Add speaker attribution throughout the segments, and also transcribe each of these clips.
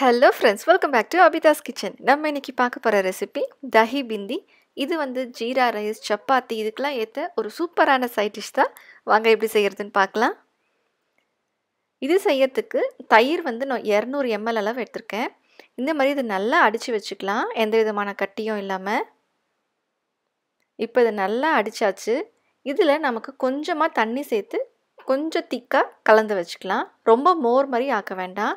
Speaker 1: hello friends welcome back to Abitha's kitchen நம்ம இன்றைக்கி பார்க்க போகிற ரெசிபி தஹி பிந்தி இது வந்து ஜீரா ரைஸ் சப்பாத்தி இதுக்கெலாம் ஏற்ற ஒரு சூப்பரான சைட் டிஷ் தான் வாங்க எப்படி செய்கிறதுன்னு பார்க்கலாம் இது செய்யறதுக்கு தயிர் வந்து நான் இரநூறு எம்எல் அளவு எடுத்திருக்கேன் இந்த மாதிரி இதை நல்லா அடித்து வச்சுக்கலாம் எந்த விதமான கட்டியும் இல்லாமல் இப்போ இதை நல்லா அடித்தாச்சு இதில் நமக்கு கொஞ்சமாக தண்ணி சேர்த்து கொஞ்சம் திக்காக கலந்து வச்சுக்கலாம் ரொம்ப மோர் மாதிரி ஆக்க வேண்டாம்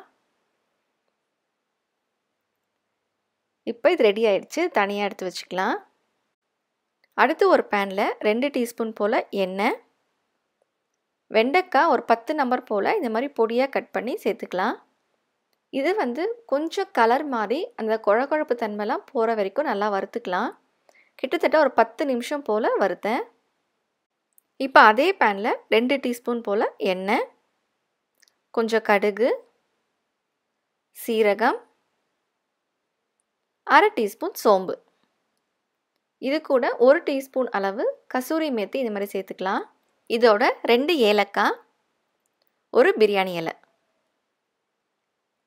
Speaker 1: இப்போ இது ரெடி ஆயிடுச்சு தனியாக எடுத்து வச்சுக்கலாம் அடுத்து ஒரு பேனில் ரெண்டு டீஸ்பூன் போல் எண்ணெய் வெண்டைக்காய் ஒரு பத்து நம்பர் போல் இந்த மாதிரி பொடியாக கட் பண்ணி சேர்த்துக்கலாம் இது வந்து கொஞ்சம் கலர் மாதிரி அந்த குழகுழப்பு தன்மைலாம் போகிற வரைக்கும் நல்லா வறுத்துக்கலாம் கிட்டத்தட்ட ஒரு பத்து நிமிஷம் போல் வறுத்தேன் இப்போ அதே பேனில் ரெண்டு டீஸ்பூன் போல் எண்ணெய் கொஞ்சம் கடுகு சீரகம் அரை டீஸ்பூன் சோம்பு இது கூட ஒரு டீஸ்பூன் அளவு கசூரி மேத்தி இது மாதிரி சேர்த்துக்கலாம் இதோட ரெண்டு ஏலக்காய் ஒரு பிரியாணி இலை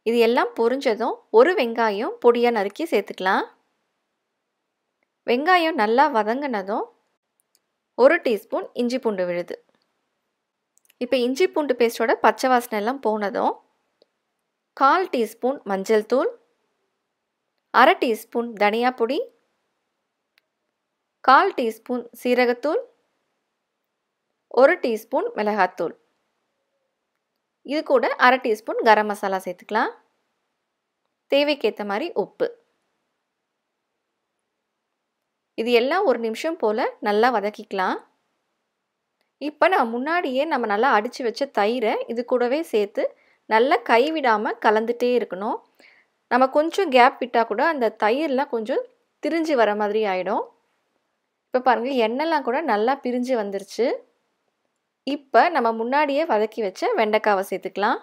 Speaker 1: இது எல்லாம் பொரிஞ்சதும் ஒரு வெங்காயம் பொடியாக நறுக்கி சேர்த்துக்கலாம் வெங்காயம் நல்லா வதங்கினதும் ஒரு டீஸ்பூன் இஞ்சி பூண்டு விழுது இப்போ இஞ்சி பூண்டு பேஸ்டோட பச்சை வாசனை எல்லாம் போனதும் கால் டீஸ்பூன் மஞ்சள் தூள் அரை டீஸ்பூன் தனியா பொடி கால் டீஸ்பூன் சீரகத்தூள் ஒரு டீஸ்பூன் மிளகாத்தூள் இது கூட அரை டீஸ்பூன் கரம் மசாலா சேர்த்துக்கலாம் தேவைக்கேற்ற மாதிரி உப்பு இது எல்லாம் ஒரு நிமிஷம் போல் நல்லா வதக்கிக்கலாம் இப்போ நான் முன்னாடியே நம்ம நல்லா அடித்து வச்ச தயிரை இது கூடவே சேர்த்து நல்லா கைவிடாமல் கலந்துகிட்டே இருக்கணும் நம்ம கொஞ்சம் கேப் விட்டால் கூட அந்த தயிர்லாம் கொஞ்சம் திரிஞ்சு வர மாதிரி ஆகிடும் இப்போ பாருங்கள் எண்ணெய்லாம் கூட நல்லா பிரிஞ்சு வந்துருச்சு இப்போ நம்ம முன்னாடியே வதக்கி வச்ச வெண்டைக்காவை சேர்த்துக்கலாம்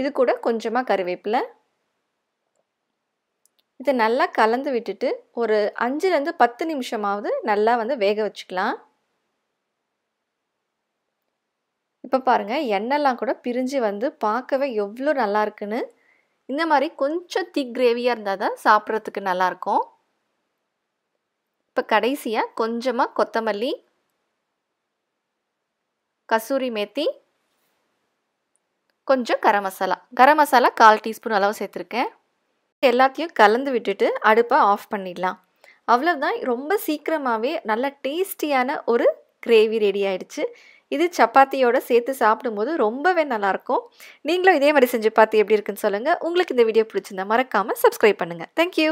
Speaker 1: இது கூட கொஞ்சமாக கருவேப்பில் இதை நல்லா கலந்து விட்டுட்டு ஒரு அஞ்சுலேருந்து பத்து நிமிஷமாவது நல்லா வந்து வேக வச்சுக்கலாம் இப்போ பாருங்கள் எண்ணெய்லாம் கூட பிரிஞ்சு வந்து பார்க்கவே எவ்வளோ நல்லா இருக்குன்னு இந்த மாதிரி கொஞ்சம் திக் கிரேவியாக இருந்தால் தான் சாப்பிட்றதுக்கு நல்லாயிருக்கும் இப்போ கடைசியாக கொஞ்சமாக கொத்தமல்லி கசூரி மேத்தி கொஞ்சம் கரம் மசாலா கரம் மசாலா கால் டீஸ்பூன் அளவு சேர்த்துருக்கேன் எல்லாத்தையும் கலந்து விட்டுட்டு அடுப்பை ஆஃப் பண்ணிடலாம் அவ்வளோதான் ரொம்ப சீக்கிரமாகவே நல்ல டேஸ்டியான ஒரு கிரேவி ரெடி ஆயிடுச்சு இது சப்பாத்தியோடு சேர்த்து சாப்பிடும்போது ரொம்பவே நல்லாயிருக்கும் நீங்களும் இதே மாதிரி செஞ்சு பார்த்து எப்படி இருக்குன்னு சொல்லுங்கள் உங்களுக்கு இந்த வீடியோ பிடிச்சிருந்தா மறக்காமல் சப்ஸ்கிரைப் பண்ணுங்கள் தேங்க்யூ